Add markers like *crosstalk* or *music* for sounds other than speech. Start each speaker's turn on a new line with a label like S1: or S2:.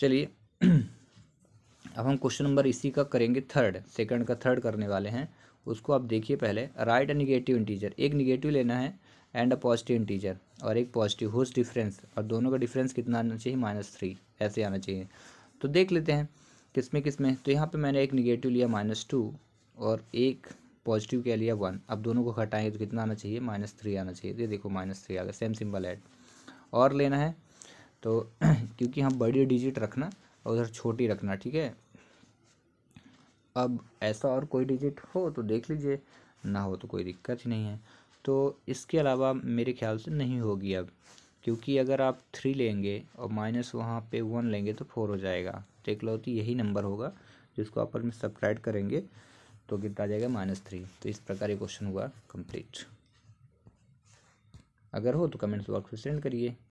S1: चलिए *clears throat* अब हम क्वेश्चन नंबर इसी का करेंगे थर्ड सेकंड का थर्ड करने वाले हैं उसको आप देखिए पहले राइट अ निगेटिव इंटीजर एक निगेटिव लेना है एंड अ पॉजिटिव इंटीजर और एक पॉजिटिव होस्ट डिफरेंस और दोनों का डिफरेंस कितना आना चाहिए माइनस थ्री ऐसे आना चाहिए तो देख लेते हैं किस में किस में तो यहाँ पे मैंने एक निगेटिव लिया माइनस टू और एक पॉजिटिव क्या लिया वन अब दोनों को घटाएंगे तो कितना आना चाहिए माइनस थ्री आना चाहिए ये देखो माइनस थ्री आ गया सेम सिंपल एड और लेना है तो *clears throat* क्योंकि हम बड़ी डिजिट रखना और उधर छोटी रखना ठीक है अब ऐसा और कोई डिजिट हो तो देख लीजिए ना हो तो कोई दिक्कत ही नहीं है तो इसके अलावा मेरे ख्याल से नहीं होगी अब क्योंकि अगर आप थ्री लेंगे और माइनस वहाँ पे वन लेंगे तो फोर हो जाएगा तो यही नंबर होगा जिसको अपन में सब्ट्रैक्ट करेंगे तो कितना आ जाएगा माइनस थ्री तो इस प्रकार ये क्वेश्चन हुआ कंप्लीट अगर हो तो कमेंट्स बॉक्स में सेंड करिए